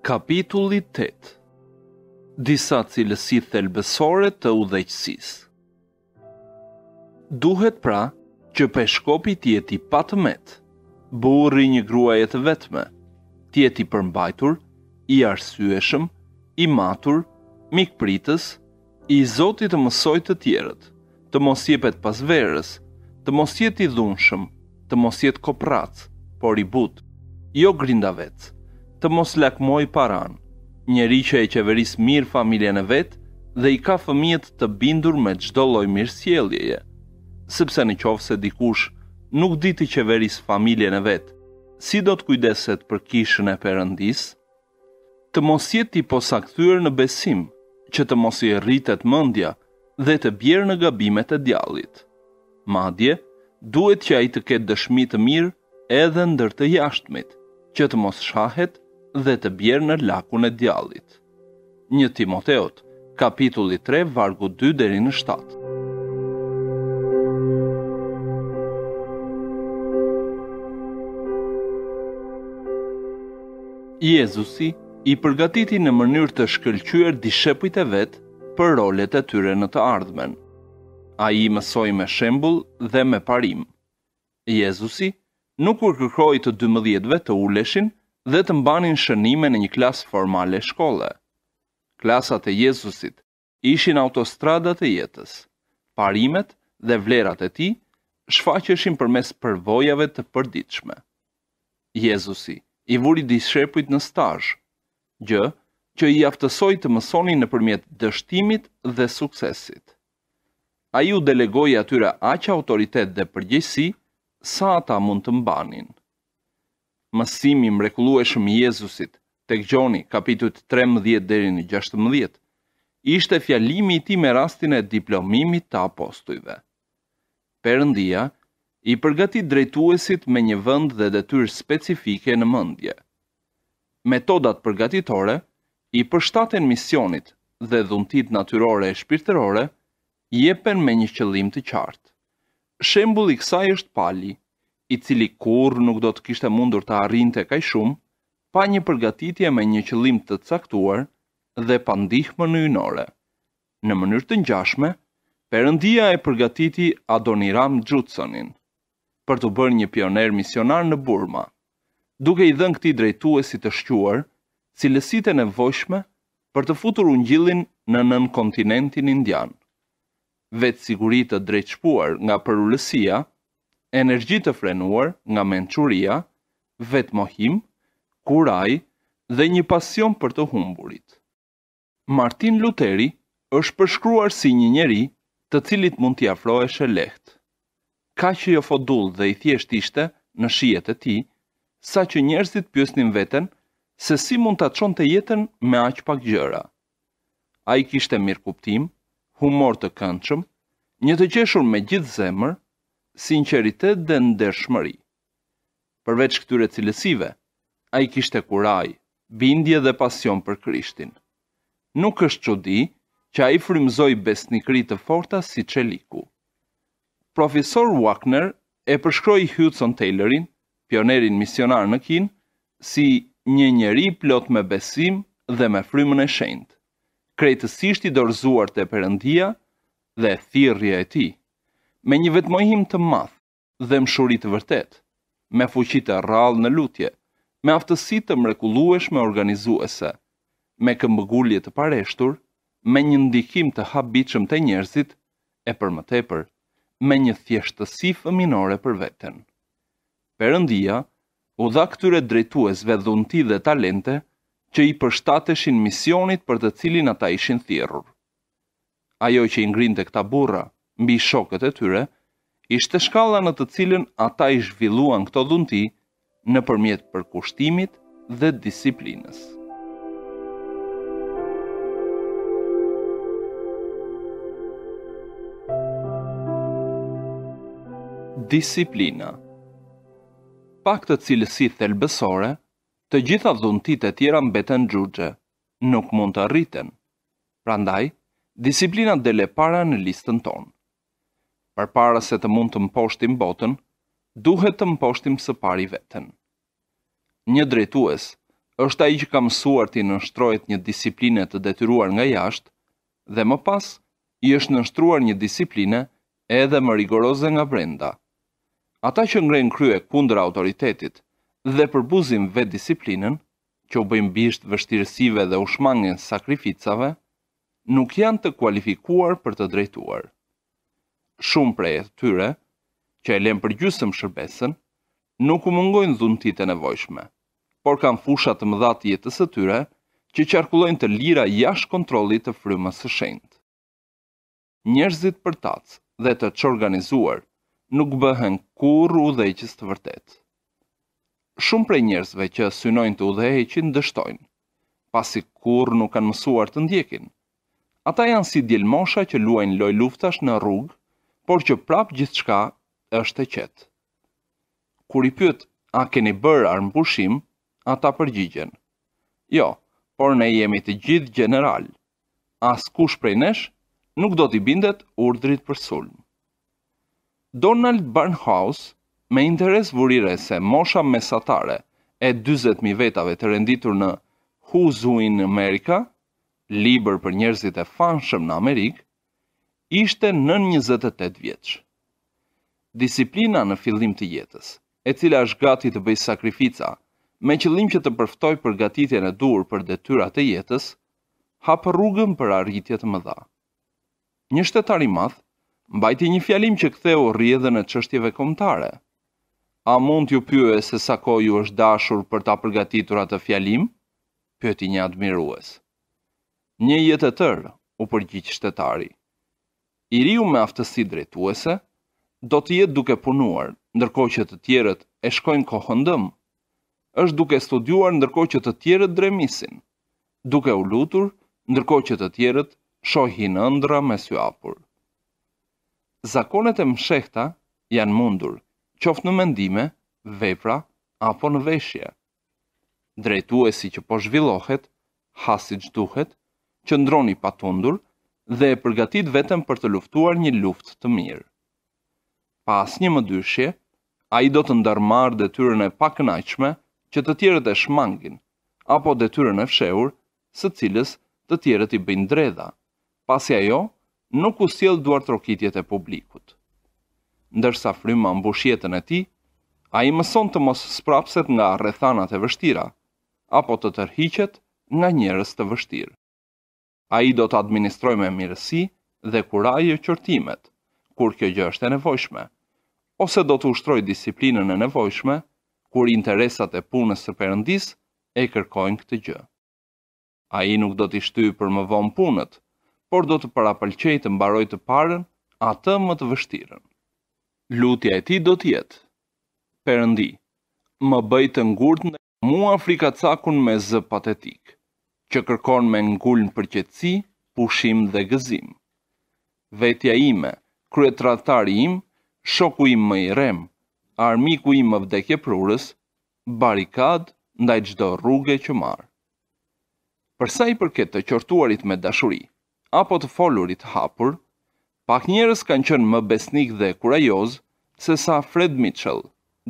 Kapitulli 8 Disa cilësi thelbësore të udheqësis Duhet pra që peshkopi tjeti patëmet, burri një gruajet vetme, tjeti përmbajtur, i arsyeshëm, i matur, mikpritës, i zotit të mësoj të tjerët, të mos jepet pas verës, të mos jeti dhunshëm, të mos jetë koprac, por i but, jo grinda të mos lakmoj paran, njeri që e qeveris mirë familjen e vetë dhe i ka fëmijet të bindur me gjdo loj mirë sjeljeje, sepse në qovë se dikush nuk di të qeveris familjen e vetë, si do të kujdeset për kishën e perëndis, të mos jetë i posaktyr në besim, që të mos i rritet mëndja dhe të bjerë në gabimet e djalit. Madje, duhet që ai të ketë dëshmi të mirë edhe ndër të jashtmit, që të mos shahet dhe të bjerë në lakun e djallit. Një Timoteot, kapitulli 3, vargu 2 në 7. Jezusi i përgatiti në mënyrë të shkëlqyër dishepujt e vetë për rolet e tyre në të ardhmen. A i mësoj me shembul dhe me parim. Jezusi nuk u kërkoj të 12 të uleshin, dhe të mbanin shënime në një klasë formale shkolle. Klasat e Jezusit ishin autostradat e jetës, parimet dhe vlerat e ti shfaqeshin përmes përvojave të përditshme. Jezusi i vuri dishepujt në stajsh, gjë që i aftësoj të mësonin në përmjet dështimit dhe suksesit. A ju delegoj atyre aqë autoritet dhe përgjësi, sa ata mund të mbanin mësimi mrekullueshëm i Jezusit, tek Gjoni, kapitut 13 deri në 16, ishte fjalimi i ti me rastin e diplomimit të apostujve. Perëndia i përgatit drejtuesit me një vënd dhe detyrë specifike në mëndje. Metodat përgatitore i përshtaten misionit dhe dhuntit natyrore e shpirtërore jepen me një qëllim të qartë. Shembul i kësaj është pali, i cili kur nuk do të kishte mundur të arrinte kaj shumë, pa një përgatitje me një qëllim të caktuar dhe pa ndihmë në ynore. Në mënyrë të njashme, Perëndia e përgatiti Adoniram Gjutsonin për të bërë një pioner misionar në Burma, duke i dhënë këti drejtuesi të shquar, lësit e nevojshme për të futur ungjillin në nën kontinentin indian. Vetë sigurit të drejtshpuar nga përullësia, energji të frenuar nga menquria, vetmohim, kuraj dhe një pasion për të humburit. Martin Luteri është përshkruar si një njeri të cilit mund t'i afroeshe leht. Ka që jo fodull dhe i thjesht ishte në shijet e ti, sa që njerëzit pjusnin veten se si mund t'a qonë të jetën me aqë pak gjëra. A i kishte mirë kuptim, humor të këndshëm, një të qeshur me gjithë zemër, sinqeritet dhe ndershmëri. Përveç këtyre cilësive, a i kishte kuraj, bindje dhe pasion për krishtin. Nuk është di që a i frimzoj besnikri të forta si liku. Profesor Wagner e përshkroj Hudson Taylorin, pionerin misionar në kin, si një njeri plot me besim dhe me frymën e shenjtë, krejtësisht i dorzuar te Perëndia dhe thirrja e tij me një vetmojim të madh dhe mëshuri të vërtet, me fuqi të rrallë në lutje, me aftësi të mrekullueshme organizuese, me këmbëgulje të pareshtur, me një ndikim të habitshëm të njerëzit e për më tepër, me një thjeshtësi fëminore për veten. Perëndia u dha këtyre drejtuesve dhunti dhe talente që i përshtateshin misionit për të cilin ata ishin thirrur. Ajo që i ngrinte këta burra, mbi shokët e tyre, ishte shkalla në të cilën ata i zhvilluan këto dhunti në përmjet përkushtimit dhe disiplinës. Disiplina Pak të cilësi thelbësore, të gjitha dhuntit e tjera mbeten gjurgje, nuk mund të rriten. Prandaj, disiplina dele para në listën tonë për para se të mund të mposhtim botën, duhet të mposhtim së pari vetën. Një drejtues është ai që ka mësuar ti në një disipline të detyruar nga jashtë dhe më pas i është nënshtruar një disipline edhe më rigoroze nga brenda. Ata që ngren krye kundra autoritetit dhe përbuzin vet disiplinën, që u bëjnë bisht vështirësive dhe u shmangin sakrificave, nuk janë të kualifikuar për të drejtuar shumë prej e tyre, që e lem për gjusëm shërbesën, nuk u mungojnë dhuntit e nevojshme, por kanë fushat të mëdhat jetës e tyre, që qarkullojnë të lira jash kontrolit të frymës së shendë. Njerëzit për tacë dhe të që organizuar nuk bëhen kur u dheqës të vërtet. Shumë prej njerëzve që synojnë të u dheqin dështojnë, pasi kur nuk kanë mësuar të ndjekin. Ata janë si djelmosha që luajnë loj luftash në rrugë por që prap gjithçka është e qetë. Kur i pyet a keni bërë armbushim, ata përgjigjen. Jo, por ne jemi të gjithë general. As kush prej nesh nuk do t'i bindet urdrit për sulm. Donald Barnhouse, me interes vurire se mosha mesatare e 20.000 vetave të renditur në Who's Who in America, liber për njerëzit e fanshëm në Amerikë, ishte nën 28 vjeqë. Disiplina në fillim të jetës, e cila është gati të bëjë sakrifica, me qëllim që të përftoj për e dur për detyrat e jetës, hapë rrugën për arritje të mëdha. Një shtetari math, mbajti një fjalim që ktheu rrjedhe në çështjeve kombëtare. A mund t'ju pyë se sa kohë ju është dashur për ta përgatitur atë fjalim? pyeti një admirues. Një jetë të tërë, u përgjigj shtetari i riu me aftësi drejtuese, do të jetë duke punuar, ndërko që të tjerët e shkojnë kohëndëm, është duke studuar ndërko që të tjerët dremisin, duke u lutur, ndërko që të tjerët shohin ëndra me sy Zakonet e mshekta janë mundur, qoftë në mendime, vepra, apo në veshje. Drejtu e si që po zhvillohet, hasi që duhet, që ndroni patundur, dhe e përgatit vetëm për të luftuar një luft të mirë. Pas një më dyshje, a i do të ndërmarë dhe tyrën e pak nëjqme që të tjerët e shmangin, apo dhe tyrën e fsheur së cilës të tjerët i bëjnë dredha, pasi ajo nuk u siel duar të rokitjet e publikut. Ndërsa fryma mbushjetën e ti, a i mëson të mos sprapset nga rrethanat e vështira, apo të tërhiqet nga njerës të vështirë a i do të administroj me mirësi dhe kuraj e qërtimet, kur kjo gjë është e nevojshme, ose do të ushtroj disiplinën e nevojshme, kur interesat e punës së përëndis e kërkojnë këtë gjë. A i nuk do t'i shty për më vonë punët, por do të parapëlqej të mbaroj të parën atë më të vështirën. Lutja e ti do tjetë, përëndi, më bëj të ngurt në mua frikacakun me zë patetikë që kërkon me ngulm për qetësi, pushim dhe gëzim. Vetja ime, kryetratari im, shoku im më i rem, armiku im më vdekje prurës, barikad ndaj gjdo rrugë e që marë. Përsa i përket të qortuarit me dashuri, apo të folurit hapur, pak njerës kanë qënë më besnik dhe kurajoz, se sa Fred Mitchell,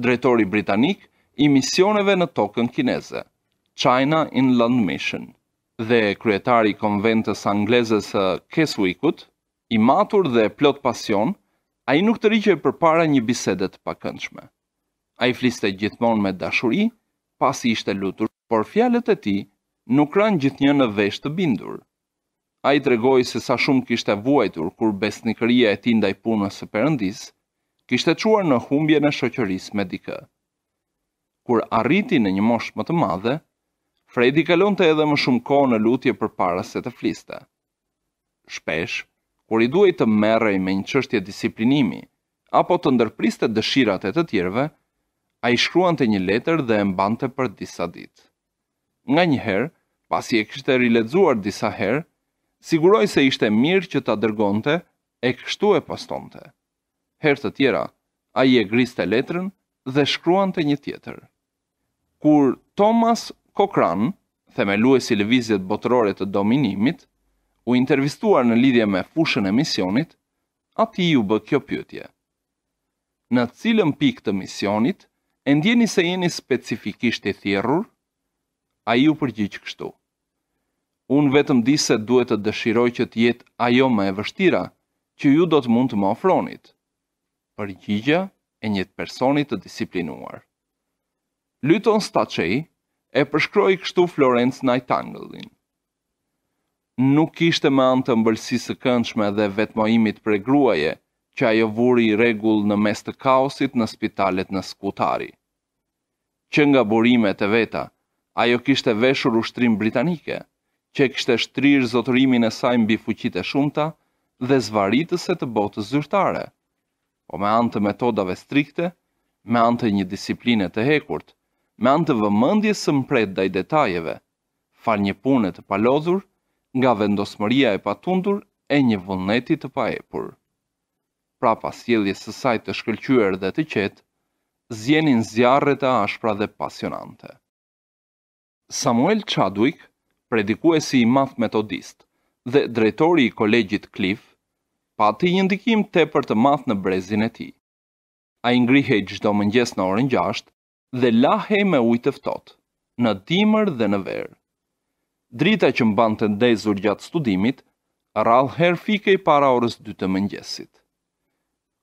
drejtori britanik, i misioneve në tokën kineze, China in Mission dhe kryetari konventës anglezës Keswickut, i matur dhe plot pasion, a i nuk të rikje për para një bisedet pakëndshme. A i fliste gjithmonë me dashuri, pasi ishte lutur, por fjalet e ti nuk ranë gjithnjë në vesh të bindur. A i të regoj se sa shumë kishte vuajtur kur besnikëria e ti ndaj punës së përëndis, kishte quar në humbje në shoqëris me dikë. Kur arriti në një moshë më të madhe, Fredi kalon të edhe më shumë kohë në lutje për para se të fliste. Shpesh, kur i duaj të merrej me një qështje disiplinimi, apo të ndërpriste dëshirat e të tjerve, a i shkruan të një letër dhe e mbante për disa ditë. Nga një herë, pas i e kështë e riledzuar disa herë, siguroj se ishte mirë që të adërgonte e kështu e pastonte. Herë të tjera, a i e griste letrën dhe shkruan të një tjetër. Kur Thomas Kokran, themeluesi i lëvizjes botërore të dominimit, u intervistuar në lidhje me fushën e misionit, aty u bë kjo pyetje. Në cilën pikë të misionit e ndjeni se jeni specifikisht i thirrur? Ai u përgjigj kështu: Unë vetëm di se duhet të dëshiroj që të jetë ajo më e vështira që ju do të mund të më ofronit. Përgjigjja e njëtë personi të disiplinuar. Lyton Stachei, e përshkroj kështu Florence Nightingale-in. Nuk ishte me anë të mbëlsisë së këndshme dhe vetmoimit për gruaje që ajo vuri i rregull në mes të kaosit në spitalet në Skutari. Që nga burimet e veta, ajo kishte veshur ushtrim britanike, që kishte shtrirë zotërimin e saj mbi fuqitë e shumta dhe zvaritës e të botës zyrtare. Po me anë të metodave strikte, me anë të një disipline të hekurt, me anë të vëmëndjes së mpret dhe i detajeve, fal një punët të palodhur nga vendosmëria e patundur e një vëllnetit të paepur. Pra pas jelje së sajtë të shkëllqyër dhe të qetë, zjenin zjarre të ashpra dhe pasionante. Samuel Chadwick, predikuesi i math metodist dhe drejtori i kolegjit Cliff, pati një ndikim të për të math në brezin e ti. A i ngrihej gjdo mëngjes në orën gjasht dhe lahej me ujë të ftohtë, në dimër dhe në verë. Drita që mban të ndezur gjatë studimit, rrallë herë fike i para orës 2 të mëngjesit.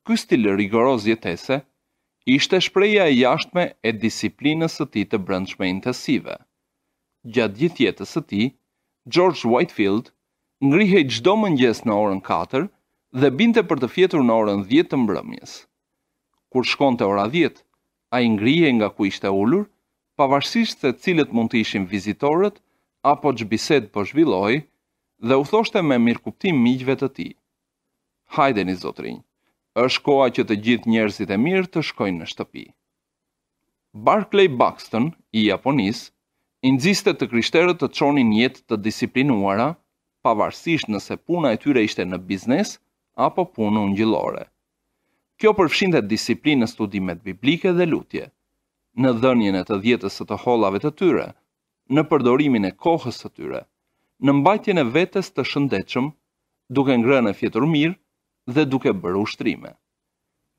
Ky stil rigoroz jetese ishte shpreja e jashtme e disiplinës së tij të brendshme intensive. Gjatë gjithë jetës së tij, George Whitefield ngrihej çdo mëngjes në orën 4 dhe binte për të fjetur në orën 10 të mbrëmjes. Kur shkonte ora 10, a i ngrije nga ku ishte ullur, pavarësisht se cilët mund të ishim vizitorët, apo që biset për po zhvilloj, dhe u thoshte me mirë kuptim miqve të ti. Hajde një zotrinjë, është koa që të gjithë njerëzit e mirë të shkojnë në shtëpi. Barclay Buxton, i Japonis, inziste të kryshterët të qonin jetë të disiplinuara, pavarësisht nëse puna e tyre ishte në biznes, apo punë në njëllore. Kjo përfshinte disiplinë në studimet biblike dhe lutje, në dhënjën e të dhjetës së të hollave të tyre, në përdorimin e kohës së tyre, në mbajtjen e vetes të shëndetshëm, duke ngrënë fjetur mirë dhe duke bërë ushtrime.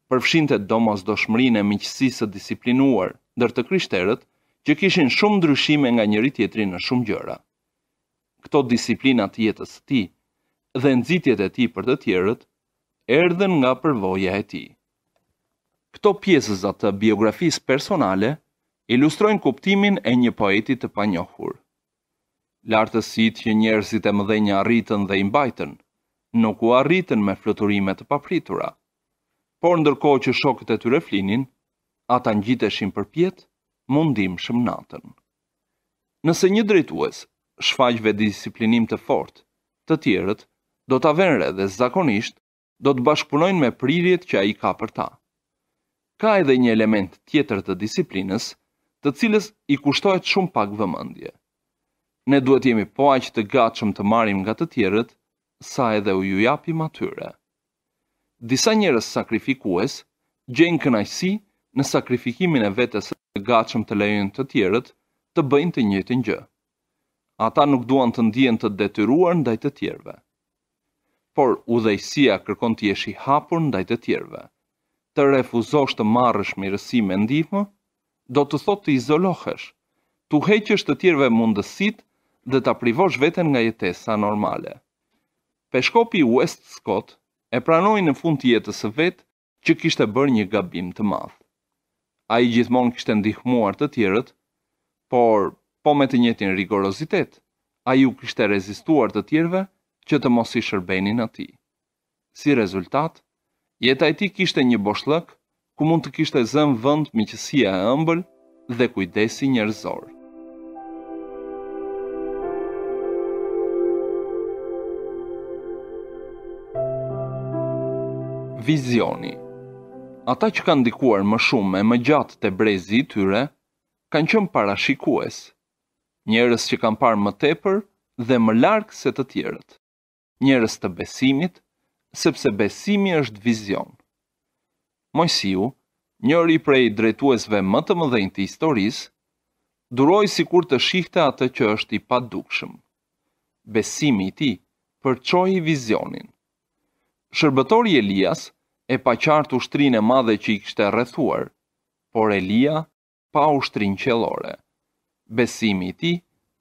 Përfshinte domosdoshmërinë e miqësisë së disiplinuar ndër të kryshterët, që kishin shumë ndryshime nga njëri tjetri në shumë gjëra. Këto disiplina jetës të dhe nxitjet e tij për të tjerët erdhen nga përvoja e tij. Këto pjesëz atë biografisë personale ilustrojnë kuptimin e një poeti të panjohur. Lartësit që njerëzit e mëdhenjë arritën dhe imbajtën, nuk u arritën me floturime të papritura. Por ndërkohë që shokët e tyre flinin, ata ngjiteshin përpjet mundim shumë natën. Nëse një drejtues shfaq disiplinim të fortë, të tjerët do ta vënë dhe zakonisht do të bashkëpunojnë me prirjet që a i ka për ta. Ka edhe një element tjetër të disiplinës, të cilës i kushtohet shumë pak vëmëndje. Ne duhet jemi po aqë të gatshëm të marim nga të tjerët, sa edhe u ju japim atyre. Disa njerëz sakrifikues gjenë kënajsi në sakrifikimin e vetës të gatshëm të lejën të tjerët të bëjnë të njëtë një gjë. Ata nuk duan të ndjen të detyruar ndaj të tjerëve por udhejësia kërkon të jesh i hapur ndaj të tjerëve. Të refuzosh të marrësh mirësi me ndihmë, do të thotë të izolohesh, të heqësh të tjerëve mundësit dhe të privosh veten nga jetesa normale. Peshkopi West Scott e pranoi në fund të jetës së vet që kishte bërë një gabim të madh. Ai gjithmonë kishte ndihmuar të tjerët, por po me të njëjtin rigorozitet, ai u kishte rezistuar të tjerëve, që të mos i shërbenin ati. Si rezultat, jeta e kishte një boshlëk, ku mund të kishte zëmë vënd qësia e ëmbël dhe kujdesi njërzor. Vizioni Ata që kanë dikuar më shumë e më gjatë të brezi tyre, kanë qënë parashikues, njërës që kanë parë më tepër dhe më larkë se të tjerët njërës të besimit, sepse besimi është vizion. Mojësiu, njëri prej drejtuesve më të mëdhejnë të historisë, duroi sikur të shihte atë që është i padukshëm. Besimi i tij përçoi vizionin. Shërbëtori Elias e pa qartë ushtrinë e madhe që i e rrethuar, por Elia pa ushtrinë qellore. Besimi i tij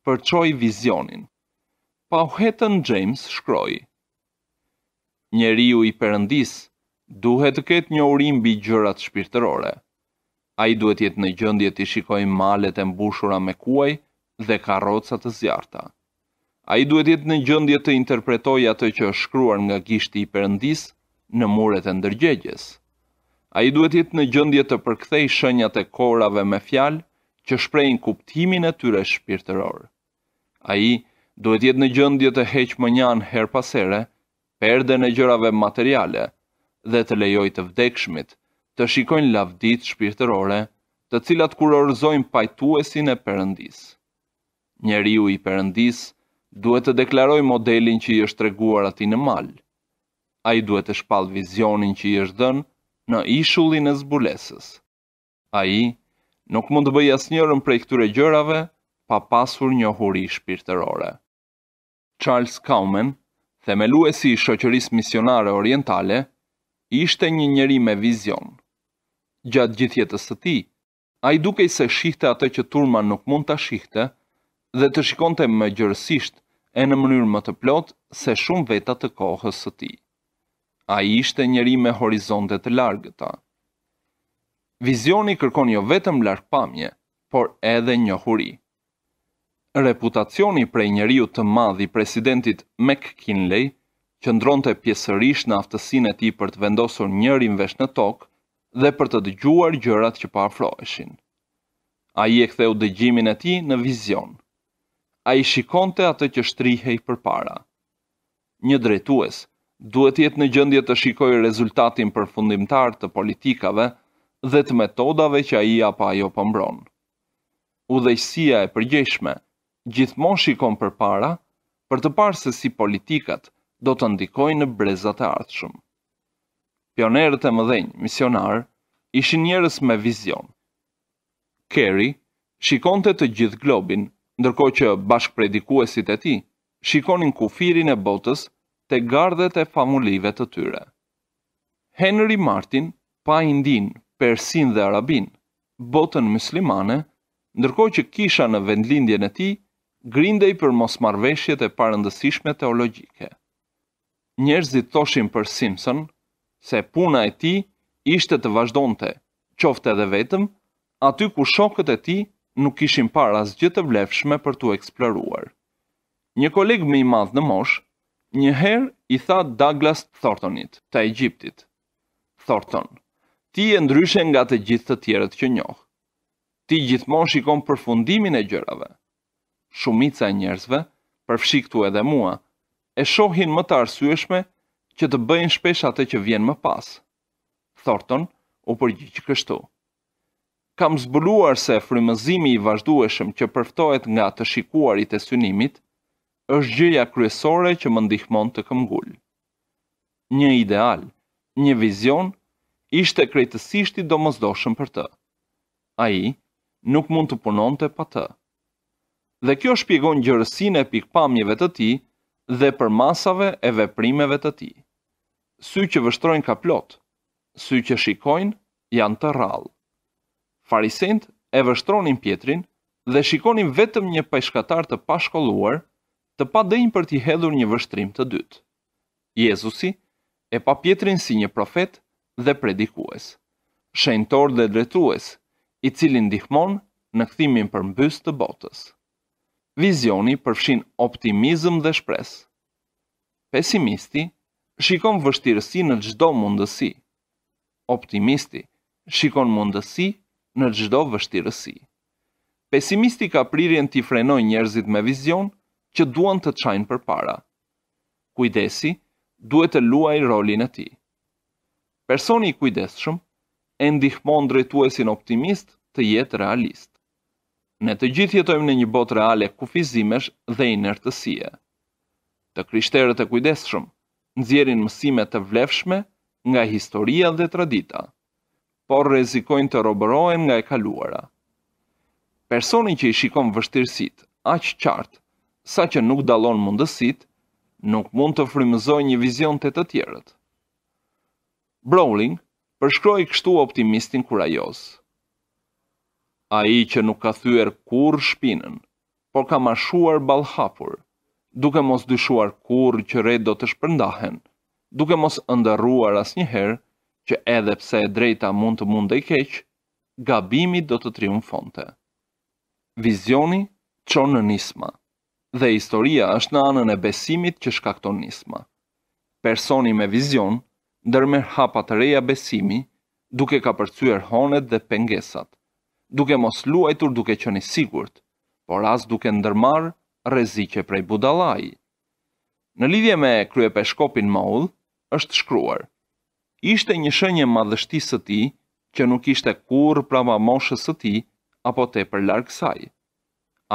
përçoi vizionin. Pauhetën James shkroi. Njeriu i Perëndis duhet të ketë një urim mbi gjërat shpirtërore. Ai duhet të jetë në gjendje të shikojë malet e mbushura me kuaj dhe karroca të zjarta. Ai duhet të jetë në gjendje të interpretojë atë që është shkruar nga gishti i Perëndis në muret e ndërgjegjes. Ai duhet të jetë në gjendje të përkthej shenjat e korave me fjalë që shprehin kuptimin e tyre shpirtëror. Ai duhet duhet jetë në gjëndje të heqë më njanë her pasere, perde në gjërave materiale dhe të lejoj të vdekshmit, të shikojnë lavdit shpirtërore, të cilat kurorzojnë pajtuesin e përëndis. u i përëndis duhet të deklaroj modelin që i është reguar ati në mal. A i duhet të shpalë vizionin që i është dënë në ishullin e zbulesës. A i nuk mund të bëjë asë njërën prej këture gjërave pa pasur një huri shpirtërore. Charles Kaumen, themeluesi i shoqërisë misionare orientale, ishte një njeri me vizion. Gjatë jetës së tij, ai dukej se shihte atë që turma nuk mund ta shihte dhe të shikonte më gjërësisht e në mënyrë më të plotë se shumë veta të kohës së tij. Ai ishte njeri me horizonte të largëta. Vizioni kërkon jo vetëm largpamje, por edhe njohuri. huri. Reputacioni prej njeriu të madh i presidentit McKinley, që ndronte pjesërisht në aftësin e ti për të vendosur njërin vesh në tokë dhe për të dëgjuar gjërat që pa afroeshin. A i e ktheu dëgjimin e ti në vizion. A i shikonte atë që shtrihej për para. Një drejtues, duhet jetë në gjëndje të shikoj rezultatin për fundimtar të politikave dhe të metodave që a i apo ajo pëmbron. Po Udhejësia e përgjeshme, gjithmon shikon për para, për të parë se si politikat do të ndikoj në brezat e ardhshëm. Pionerët e mëdhenjë, misionarë, ishin njerëz me vizion. Kerry shikon të të gjithë globin, ndërko që bashkë predikuesit e ti, shikonin kufirin e botës të gardhet e famulive të tyre. Henry Martin, pa indin, persin dhe arabin, botën muslimane, ndërko që kisha në vendlindjen e ti, grindej për mos marveshjet e parëndësishme teologjike. Njerëzit thoshin për Simpson se puna e ti ishte të vazhdonte, qofte edhe vetëm, aty ku shokët e ti nuk ishin par as gjithë të vlefshme për të eksploruar. Një koleg me i madhë në mosh, një i tha Douglas Thorntonit, të Egyptit. Thornton, ti e ndryshe nga të gjithë të tjerët që njohë. Ti gjithmonë shikon përfundimin e gjërave shumica e njerëzve, përfshi këtu edhe mua, e shohin më të arsyeshme që të bëjnë shpesh atë që vjen më pas. Thornton u përgjigj kështu. Kam zbuluar se frymëzimi i vazhdueshëm që përftohet nga të shikuarit e synimit është gjëja kryesore që më ndihmon të këmbgul. Një ideal, një vizion ishte krejtësisht i domosdoshëm për të. Ai nuk mund të punonte pa të dhe kjo shpjegon gjërësin e pikpamjeve të ti dhe për masave e veprimeve të ti. Sy që vështrojnë ka plot, sy që shikojnë janë të rallë. Farisejnët e vështronin pjetrin dhe shikonin vetëm një pajshkatar të pashkolluar të pa dejnë për t'i hedhur një vështrim të dytë. Jezusi e pa pjetrin si një profet dhe predikues, shenëtor dhe dretues, i cilin dihmon në këthimin për mbys të botës. Vizioni përfshin optimizëm dhe shpres. Pesimisti shikon vështirësi në gjdo mundësi. Optimisti shikon mundësi në gjdo vështirësi. Pesimisti ka pririn t'i frenoj njerëzit me vizion që duan të qajnë për para. Kujdesi duhet të luaj rolin e ti. Personi i kujdeshëm e ndihmon drejtuesin optimist të jetë realist. Ne të gjithë jetojmë në një botë reale kufizimesh dhe inertësie. Të krishterët e kujdesshëm nxjerrin mësime të vlefshme nga historia dhe tradita, por rrezikojnë të robërohen nga e kaluara. Personi që i shikon vështirësitë aq qartë sa që nuk dallon mundësitë, nuk mund të frymëzojë një vizion të të tjerët. Browning përshkroi kështu optimistin kurajoz a i që nuk ka thyër kur shpinën, por ka mashuar balhapur, duke mos dyshuar kur që rejt do të shpërndahen, duke mos ndërruar as njëherë që edhe pse drejta mund të mund dhe i keqë, gabimi do të triumfonte. Vizioni që në nisma, dhe historia është në anën e besimit që shkakton nisma. Personi me vizion, dërmer hapat reja besimi, duke ka përcyer honet dhe pengesat duke mos luajtur duke qenë sigurt por as duke ndërmarr rreziqe prej budallaj. Në lidhje me kryepeshkopin Maul është shkruar. Ishte një shënje madhështisë së tij që nuk ishte kurrë para moshës së tij apo tepër larg saj.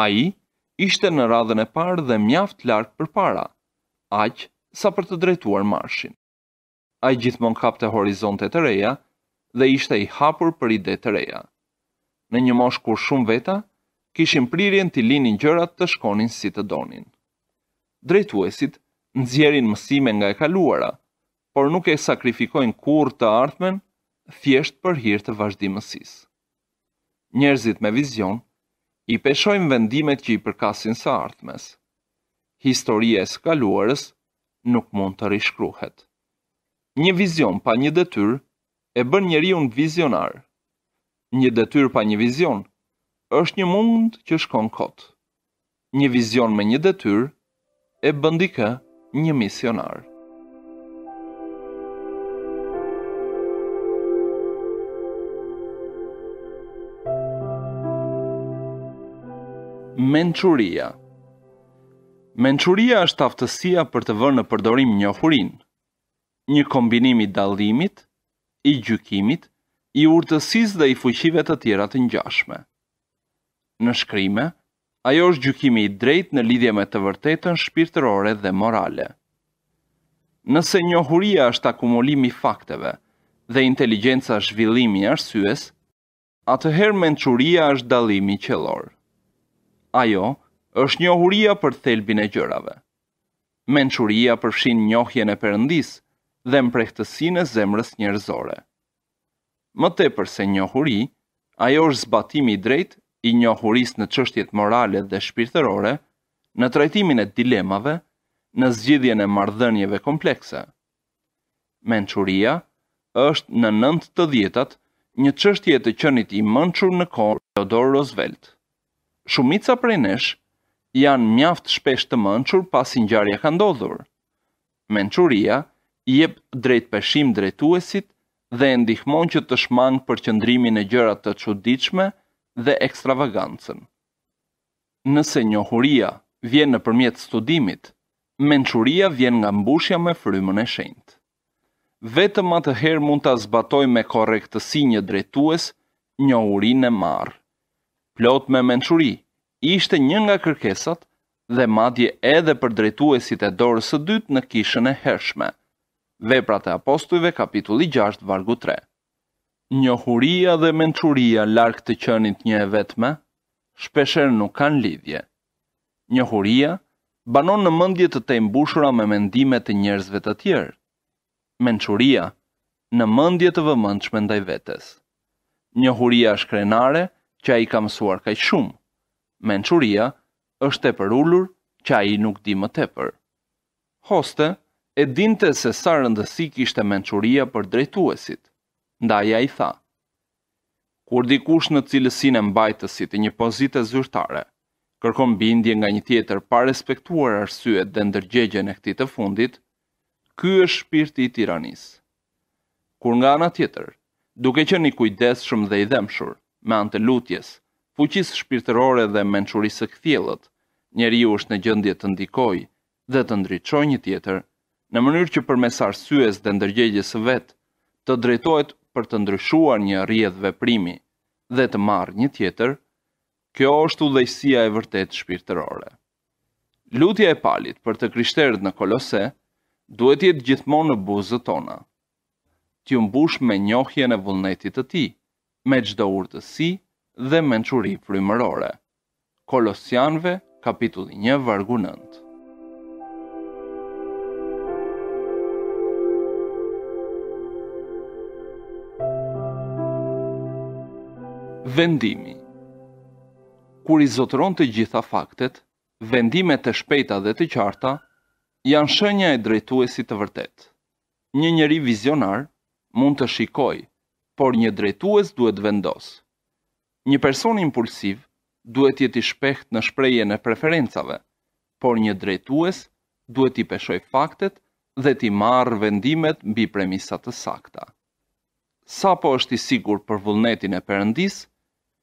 Ai ishte në radhën e parë dhe mjaft larg përpara, aq sa për të drejtuar marshin. Ai gjithmonë kapte horizontet e reja dhe ishte i hapur për ide të reja në një mosh kur shumë veta, kishin prirjen të linin gjërat të shkonin si të donin. Drejtuesit, nëzjerin mësime nga e kaluara, por nuk e sakrifikojnë kur të artmen, thjesht për hirtë të vazhdimësis. Njerëzit me vizion, i peshojnë vendimet që i përkasin së artmes. Historie e së kaluarës nuk mund të rishkruhet. Një vizion pa një detyrë e bën njeri unë vizionarë, një detyr pa një vizion, është një mund që shkon kotë. Një vizion me një detyr e bëndika një misionar. Menquria Menquria është aftësia për të vërë në përdorim një ofurin, një kombinimi dalimit, i gjykimit i urtësis dhe i fuqive të tjera të njashme. Në shkrime, ajo është gjukimi i drejt në lidhje me të vërtetën shpirtërore dhe morale. Nëse njohuria është akumulimi fakteve dhe inteligenca zhvillimi i arsyes, atëherë mençuria është dallimi qellor. Ajo është njohuria për thelbin e gjërave. Mençuria përfshin njohjen e Perëndis dhe mprehtësinë e zemrës njerëzore më tepër se njohuri, ajo është zbatimi i drejt i njohurisë në çështjet morale dhe shpirtërore, në trajtimin e dilemave, në zgjidhjen e marrëdhënieve komplekse. Mençuria është në nëntë të djetat një qështje të qënit i mënqur në kohë Theodore Roosevelt. Shumica prej nesh janë mjaft shpesh të mënqur pas i njarja ka ndodhur. Mençuria jep drejt peshim drejtuesit dhe e ndihmon që të shmang për qëndrimin e gjërat të çuditshme dhe ekstravagancën. Nëse njohuria vjen nëpërmjet studimit, mençuria vjen nga mbushja me frymën e shenjtë. Vetëm atëherë mund ta zbatoj me korrektësi një drejtues njohurinë e marr. Plot me mençuri, ishte një nga kërkesat dhe madje edhe për drejtuesit e dorës së dytë në kishën e hershme. Veprat e apostujve kapitulli 6 vargu 3. Njohuria dhe mençuria, larg të qënit një e vetme, shpesher nuk kanë lidhje. Njohuria banon në mendje të të mbushura me mendime të njerëzve të tjerë. Mençuria në mendje të vëmendshme ndaj vetes. Njohuria shkrenare, që ai ka mësuar kaq shumë, mençuria është e përulur, që ai nuk di më tepër. Hoste e dinte se sa rëndësi kishte menquria për drejtuesit. Nda ja i tha, kur dikush në cilësin e mbajtësit i një pozite zyrtare, kërkon bindje nga një tjetër pa respektuar arsyet dhe ndërgjegje në këti të fundit, ky është shpirti i tiranis. Kur nga ana tjetër, duke që një kujdes shumë dhe i dhemshur, me antë lutjes, fuqis shpirtërore dhe menqurisë këthjelët, njeri u është në gjëndje të ndikoj dhe të ndryqoj një tjetër në mënyrë që përmes arsyes dhe ndërgjegjes së vet të drejtohet për të ndryshuar një rrjedh veprimi dhe të marrë një tjetër, kjo është udhëheqësia e vërtet shpirtërore. Lutja e Palit për të krishterët në Kolose duhet të jetë gjithmonë në buzët tona. Ti mbush me njohjen e vullnetit të tij, me çdo urtësi dhe mençuri frymërore. Kolosianëve, kapitulli 1, vargu 9. Vendimi Kur i zotëron të gjitha faktet, vendimet të shpejta dhe të qarta janë shënja e drejtuesit të vërtet. Një njëri vizionar mund të shikoj, por një drejtues duhet vendos. Një person impulsiv duhet jeti shpeht në shpreje e preferencave, por një drejtues duhet i peshoj faktet dhe ti marrë vendimet mbi premisat të sakta. Sa po është i sigur për vullnetin e përëndisë,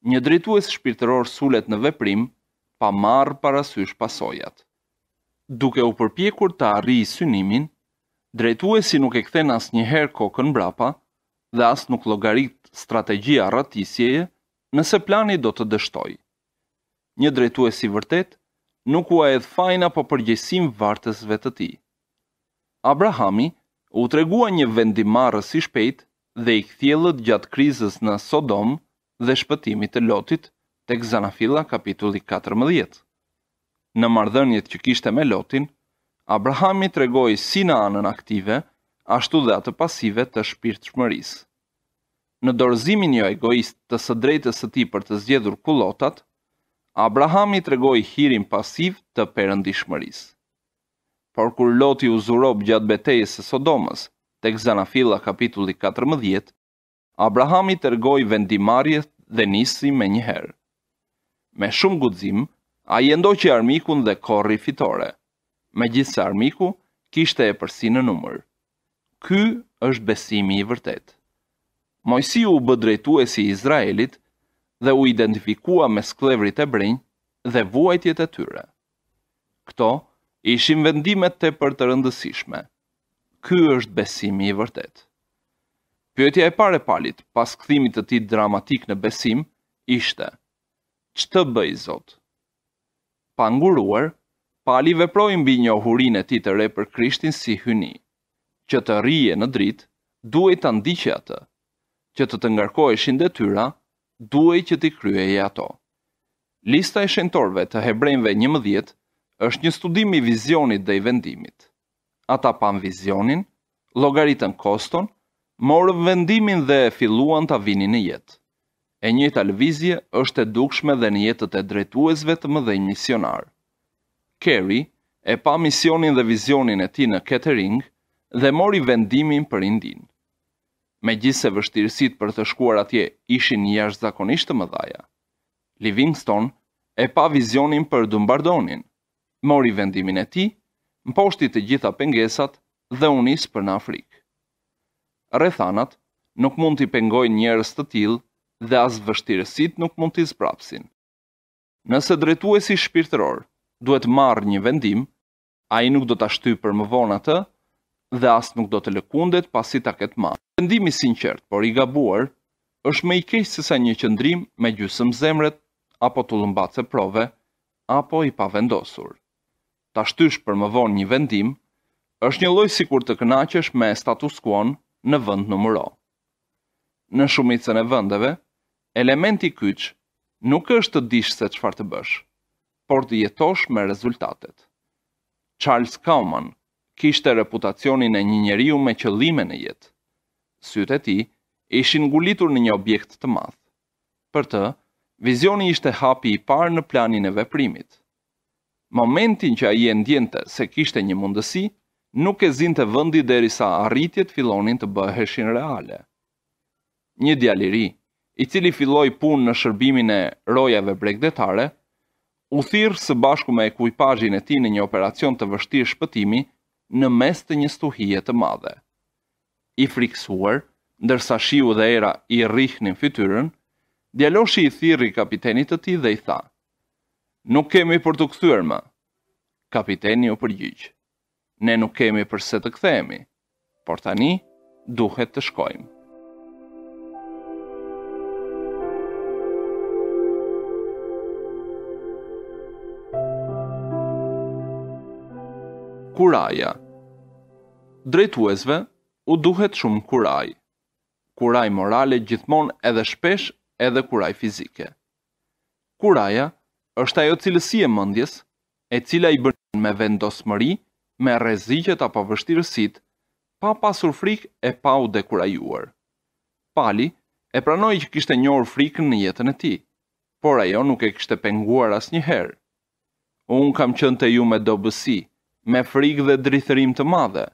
një drejtues shpirtëror sulet në veprim, pa marrë parasysh pasojat. Duke u përpjekur të arri synimin, drejtuesi nuk e kthen as njëherë kokën brapa dhe as nuk logarit strategjia ratisjeje nëse plani do të dështoj. Një drejtuesi vërtet nuk u edh fajna po përgjësim vartësve të ti. Abrahami u tregua një vendimarës i shpejt dhe i kthjellët gjatë krizës në Sodomë dhe shpëtimit të lotit, të këzanafila kapitulli 14. Në mardhënjet që kishte me lotin, Abrahami të regoj si në anën aktive, ashtu dhe atë pasive të shpirtë shmëris. Në dorëzimin jo egoist të së drejtës të ti për të zjedhur kulotat, Abrahami të regoj hirin pasiv të perëndi shmëris. Por kur loti u zurob gjatë betejës e Sodomës, të këzanafila kapitulli 14, Abrahami të rgoj vendimarjet dhe nisi me njëherë. Me shumë gudzim, a i që armikun dhe korri fitore, me gjithë se armiku kishte e përsi në numër. Ky është besimi i vërtet. Mojsi u bëdrejtu e si Izraelit dhe u identifikua me sklevrit e brinjë dhe vuajtjet e tyre. Këto ishin vendimet të për të rëndësishme. Ky është besimi i vërtetë. Pyetja e parë e palit, pas kthimit të tij dramatik në besim, ishte: Ç'të bëj Zot? Pa nguruar, Pali veproi mbi njohurinë e tij të re për Krishtin si hyni. Që të rrije në dritë, duhet ta ndiqej atë. Që të të ngarkoheshin detyra, duhet që ti e ato. Lista e shenjtorëve të Hebrejve 11 është një studim i vizionit dhe i vendimit. Ata pan vizionin, llogaritën koston, morë vendimin dhe filluan të avini në jetë. E njëtë alvizje është e dukshme dhe në jetët e drejtuesve të më dhejnë misionar. Kerry e pa misionin dhe vizionin e ti në catering dhe mori vendimin për indin. Me gjithë vështirësit për të shkuar atje ishin një ashtë zakonisht të më dhaja. Livingston e pa vizionin për dëmbardonin, mori vendimin e ti, më të gjitha pengesat dhe unis për në Afrikë rrethanat nuk mund t'i pengojnë njerëz të tillë dhe as vështirësit nuk mund t'i zbrapsin. Nëse drejtuesi shpirtëror duhet marrë një vendim, ai nuk do ta shtyj për më vonë atë dhe as nuk do të lëkundet pasi ta ketë marrë. Vendimi sinqert, por i gabuar, është më i keq se sa një qëndrim me gjysmë zemret, apo të lëmbatë prove, apo i pavendosur. Ta shtysh për më vonë një vendim, është një lojë si kur të kënaqesh me status quo në vënd në mëro. Në shumicën e vëndeve, elementi kyç nuk është të dish se qëfar të bësh, por të jetosh me rezultatet. Charles Kauman kishte reputacionin e një njeriu me qëllime në jetë. Sytë e ti ishin ngulitur në një objekt të madh. Për të, vizioni ishte hapi i parë në planin e veprimit. Momentin që a i e ndjente se kishte një mundësi, nuk e zinë të vëndi deri sa arritjet filonin të bëheshin reale. Një djaliri, i cili filloj pun në shërbimin e rojave bregdetare, u thirë së bashku me ekuipajin e ti në një operacion të vështirë shpëtimi në mes të një stuhijet të madhe. I friksuar, ndërsa shiu dhe era i rrihnin fytyrën, djaloshi i thirë i kapitenit të ti dhe i tha, nuk kemi për të këthyrë më, kapiteni u përgjyqë ne nuk kemi përse të kthehemi. Por tani duhet të shkojmë. Kuraja Drejtuesve u duhet shumë kuraj. Kuraj morale gjithmonë edhe shpesh edhe kuraj fizike. Kuraja është ajo cilësie mëndjes, e cila i bërën me vendosmëri, mëri, me rreziqet apo vështirësit, pa pasur frikë e pa u dekurajuar. Pali e pranoi që kishte njohur frikën në jetën e tij, por ajo nuk e kishte penguar asnjëherë. Un kam qenë te ju me dobësi, me frikë dhe drithërim të madhe.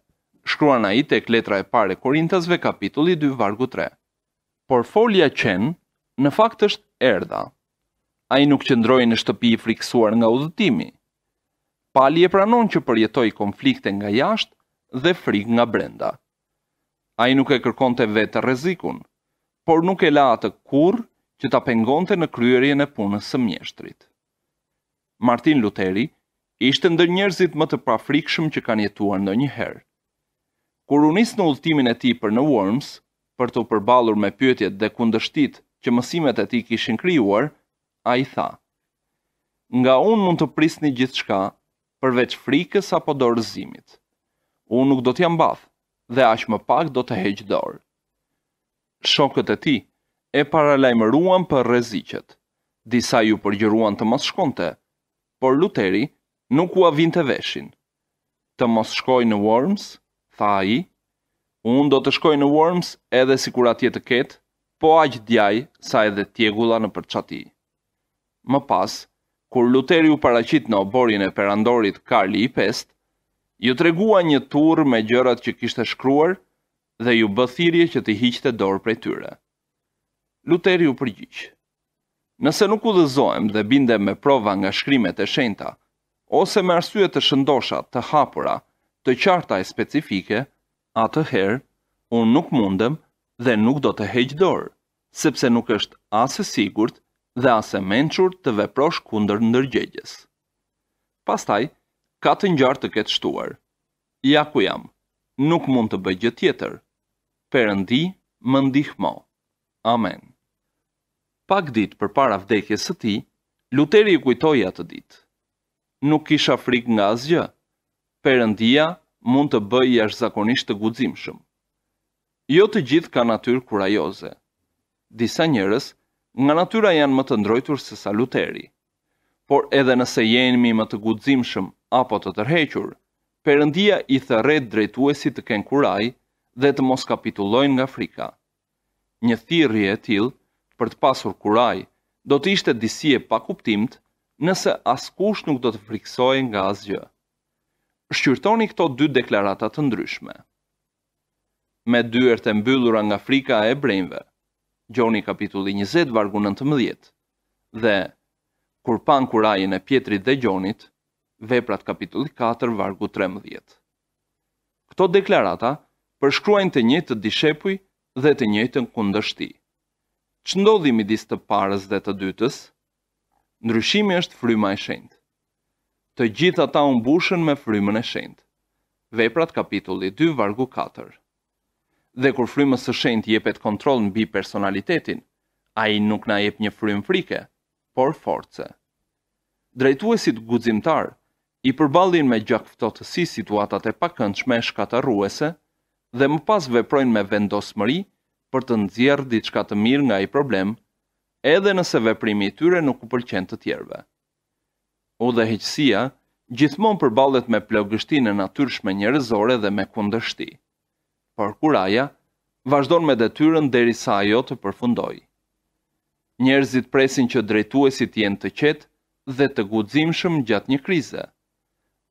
Shkruan ai tek letra e parë e Korintasve kapitulli 2 vargu 3. Por folja qen në fakt është erdha. Ai nuk qëndroi në shtëpi i frikësuar nga udhëtimi pali e pranon që përjetoj konflikte nga jashtë dhe frik nga brenda. A i nuk e kërkon të vetë rezikun, por nuk e la atë kur që ta pengonte në kryerjen e punës së mjeshtrit. Martin Luteri ishte ndër njerëzit më të prafrikshëm që kanë jetuar në herë. Kur unis në ultimin e ti për në Worms, për të përbalur me pyetjet dhe kundështit që mësimet e ti kishin kryuar, a i tha, Nga unë mund të prisni gjithë shka përveç frikës apo dorëzimit. Unë nuk do t'jam bathë, dhe ashtë më pak do të heqë dorë. Shokët e ti e paralajmëruan për reziqet. Disa ju përgjëruan të mos shkonte, por Luteri nuk u avin të veshin. Të mos shkoj në Worms, tha i, unë do të shkoj në Worms edhe si kur atje të ketë, po aqë djaj sa edhe tjegula në përqati. Më pas, kur Luteri u paracit në oborin e perandorit Karli i Pest, ju tregua një tur me gjërat që kishte shkruar dhe ju bëthirje që të hiqte dorë prej tyre. Luteri u përgjyqë, Nëse nuk u dhe dhe binde me prova nga shkrimet e shenta, ose me arsye të shëndosha të hapura, të qarta e specifike, atë herë, unë nuk mundem dhe nuk do të heqë dorë, sepse nuk është asë sigurt dhe as e mençur të veprosh kundër ndërgjegjes. Pastaj, ka të ngjarë të ketë shtuar. Ja ku jam. Nuk mund të bëj gjë tjetër. Perëndi, më ndihmo. Amen. Pak ditë përpara vdekjes së tij, Luteri i kujtoi atë ditë. Nuk kisha frikë nga asgjë. Perëndia mund të bëjë jashtëzakonisht të guximshëm. Jo të gjithë kanë natyrë kurajoze. Disa njerëz nga natyra janë më të ndrojtur se sa luteri. Por edhe nëse jenëmi më të gudzimshëm apo të tërhequr, përëndia i thëret drejtuesi të kenë kuraj dhe të mos kapitulojnë nga frika. Një thirrje e tilë, për të pasur kuraj, do të ishte disie pa kuptimt nëse askush nuk do të friksojnë nga azgjë. Shqyrtoni këto dy deklaratat të ndryshme. Me dyert të mbyllura nga frika e brejnve, Gjoni kapitulli 20, vargu 19, dhe kur pan kurajin e pjetrit dhe Gjonit, veprat kapitulli 4, vargu 13. Këto deklarata përshkruajnë të njëtë të dishepuj dhe të njëtë në kundështi. Që ndodhi midis të parës dhe të dytës? Ndryshimi është fryma e shenjt. Të gjitha ta unë bushën me frymën e shenjt. Veprat kapitulli 2, vargu 4 dhe kur frymës së shenjtë jepet kontroll mbi personalitetin, ai nuk na jep një frymë frike, por force. Drejtuesit guximtar i përballin me gjakftotësi situatat e pakëndshme shkatarruese dhe më pas veprojnë me vendosmëri për të nxjerrë diçka të mirë nga ai problem, edhe nëse veprimi i tyre nuk u pëlqen të tjerëve. Udhëheqësia gjithmonë përballet me plagështinë natyrshme njerëzore dhe me kundërshtinë por kuraja vazhdon me detyrën derisa ajo të përfundojë. Njerëzit presin që drejtuesit jenë të qetë dhe të guximshëm gjatë një krize,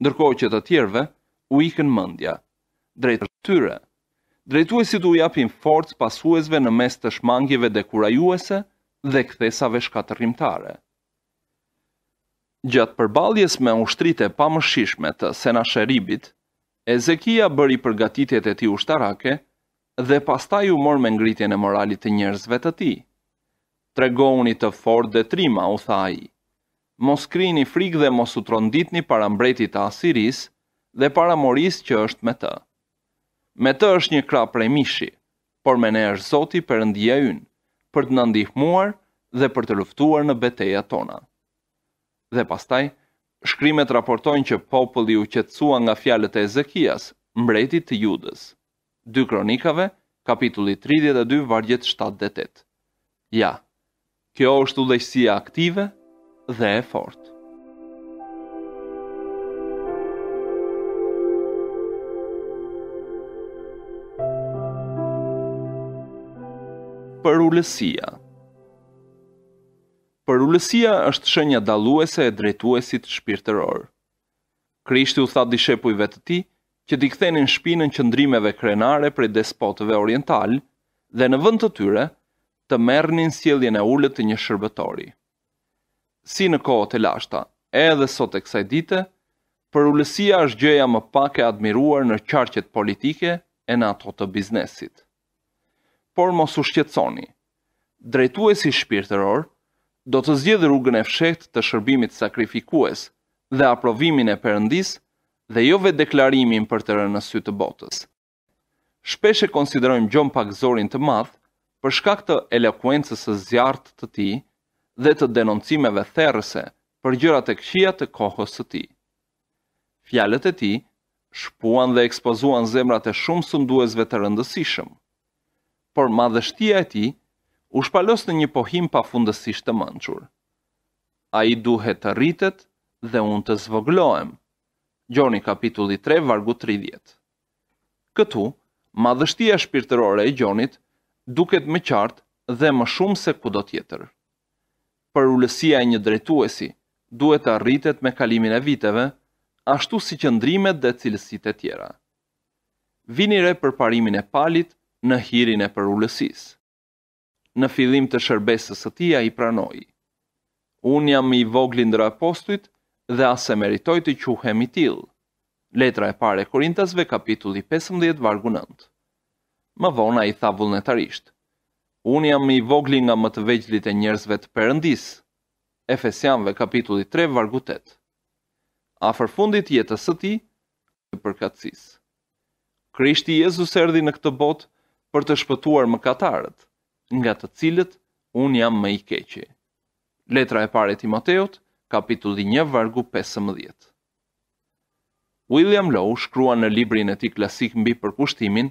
ndërkohë që të tjerëve u ikën mendja drejt tyre. Drejtuesit u japin forcë pasuesve në mes të shmangjeve dekurajuese dhe kthesave shkatërrimtare. Gjatë përbaljes me ushtrite pa shishme të Senasheribit, Ezekia bëri përgatitjet e ti ushtarake dhe pastaj u mor me ngritjen e moralit të njerëzve të ti. Tregoni të fortë dhe trima, u tha ai. Mos krini frik dhe mos u tronditni para mbretit të Asiris dhe para Moris që është me të. Me të është një krap prej mishi, por me ne është zoti për ndje ynë, për të nëndihmuar dhe për të luftuar në beteja tona. Dhe pastaj, shkrimet raportojnë që populli u qetësua nga fjalët e Ezekias, mbretit të Judës. 2 Kronikave, kapitulli 32, vargjet 7 dhe 8. Ja. Kjo është udhëheqësia aktive dhe e fortë. për ulësia për ullësia është shënja daluese e drejtuesit shpirtëror. Krishti u tha dishepujve të tij që t'i kthenin shpinën qëndrimeve krenare prej despotëve oriental dhe në vend të tyre të merrnin sjelljen e ulët të një shërbëtori. Si në kohët e lashta, edhe sot e kësaj dite, për ullësia është gjëja më pak e admiruar në qarqet politike e në ato të biznesit. Por mos u shqetësoni, drejtuesi shpirtëror do të zgjidhë rrugën e fshekt të shërbimit sakrifikues dhe aprovimin e përëndis dhe jo vetë deklarimin për të rënë sy të botës. Shpesh e konsiderojmë gjom pak zorin të madhë për shkak të elekuencës së zjartë të ti dhe të denoncimeve therëse për gjërat e këshia të kohës së ti. Fjalët e ti shpuan dhe ekspozuan zemrat e shumë sunduesve të rëndësishëm, por madhështia e tij u shpalos në një pohim pa fundësisht të mënqur. A i duhet të rritet dhe unë të zvoglohem. Gjoni kapitulli 3, vargu 30. Këtu, madhështia shpirtërore e gjonit duket me qartë dhe më shumë se ku do tjetër. Për ulesia e një drejtuesi, duhet të rritet me kalimin e viteve, ashtu si qëndrimet dhe cilësit e tjera. Vinire për parimin e palit në hirin e për ulesis në fillim të shërbesës së tij ai pranoi. Un jam i vogël ndër apostujt dhe as e meritoj të quhem i till. Letra e parë e Korintasve kapitulli 15 vargu 9. Më vonë ai tha vullnetarisht: Un jam i vogël nga më të vegjëlit e njerëzve të Perëndis. Efesianëve kapitulli 3 vargu 8. Afër fundit jetës së tij, të përkatësisë. Krishti Jezus erdhi në këtë botë për të shpëtuar mëkatarët. katarët nga të cilët un jam më i keqë. Letra e parë e Timoteut, kapitulli 1 vargu 15. William Lowe shkrua në librin e ti klasik mbi për pushtimin,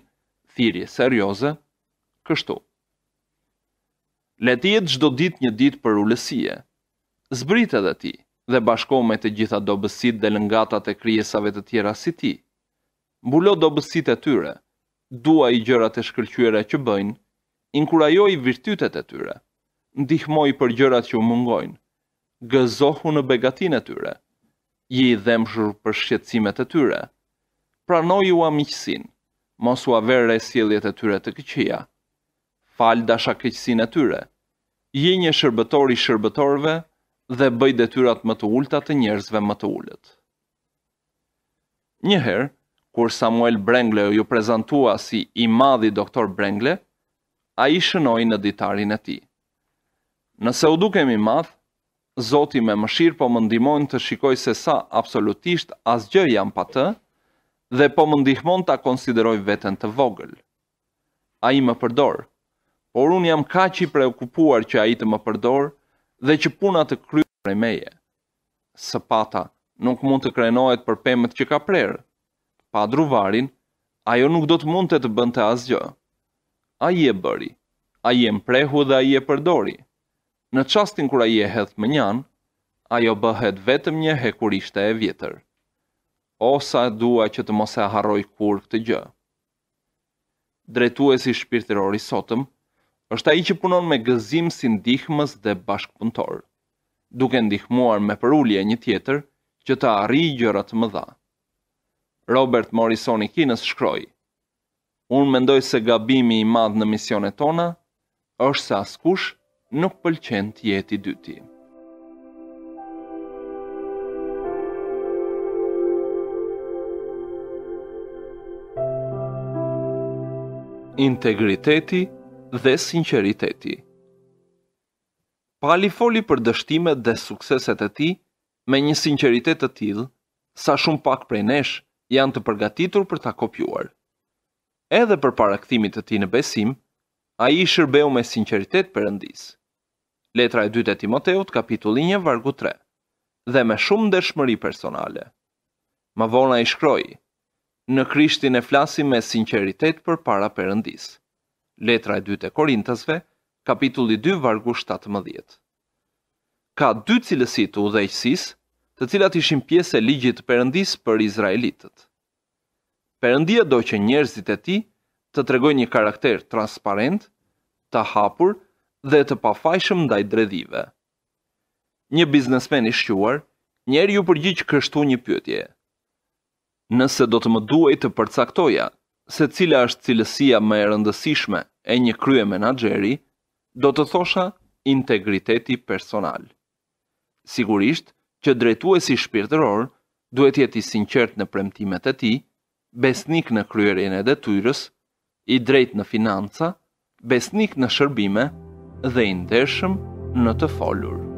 thirje serioze, kështu. Letijet gjdo dit një dit për ulesie, zbrit edhe ti dhe bashko me të gjitha dobesit dhe lëngatat e kryesave të tjera si ti. Mbulo dobesit e tyre, dua i gjërat e shkërqyre që bëjnë inkurajoi virtytet e tyre, ndihmoi për gjërat që u mungojnë, gëzohu në begatin e tyre, i dhemshur për shqetësimet e tyre. Pranoi u amiqsin, mos u aver sjelljet e tyre të këqija. Fal dasha keqsinë e tyre. Je një shërbëtor i shërbëtorëve dhe bëj detyrat më të ulta të njerëzve më të ulët. Një herë, kur Samuel Brengle ju prezantua si i madhi doktor Brengle, a i shënoj në ditarin e ti. Nëse u dukemi math, Zoti me mëshirë po më ndihmon të shikoj se sa absolutisht asgjë jam pa të dhe po më ndihmon ta konsideroj veten të vogël. Ai më përdor, por un jam kaq i preokupuar që ai të më përdor dhe që puna të kryhet prej meje. Sëpata nuk mund të krenohet për pemët që ka prerë. Pa druvarin, ajo nuk do të mundte të bënte asgjë a i e bëri, a i e mprehu dhe a i e përdori. Në qastin kura i e hethë më a ajo bëhet vetëm një hekurishte e vjetër. O sa dua që të mos e harroj kur këtë gjë. Dretuesi shpirtëror i sotëm është ai që punon me gëzim si ndihmës dhe bashkëpuntorë, duke ndihmuar me përulje një tjetër që të arrijë gjërat më dha. Robert Morrison i Kinës shkroi: Unë mendoj se gabimi i madhë në misionet tona, është se askush nuk pëlqen të i dyti. Integriteti dhe sinceriteti Pali foli për dështimet dhe sukseset e ti me një sinceritet të tilë, sa shumë pak prej nesh janë të përgatitur për ta kopjuar edhe për para këthimit të ti në besim, a i shërbeu me sinceritet përëndis. Letra e 2 e Timoteut, kapitulli 1, vargu 3, dhe me shumë dëshmëri personale. Ma vona i shkroj, në krishtin e flasim me sinceritet për para përëndis. Letra e 2 e Korintasve, kapitulli 2, vargu 17. Ka dy cilësit u dhejqësis, të cilat ishin pjese ligjit përëndis për Izraelitët. Perëndia do që njerëzit e tij të tregojnë një karakter transparent, të hapur dhe të pafajshëm ndaj dredhive. Një biznesmen i shquar, njeri ju përgjith kështu një pjëtje. Nëse do të më duaj të përcaktoja se cila është cilësia më e rëndësishme e një krye menageri, do të thosha integriteti personal. Sigurisht që drejtuesi shpirtëror duhet jeti sinqert në premtimet e ti, besnik në kryerin e detyrës, i drejt në financa, besnik në shërbime dhe i ndeshëm në të folurë.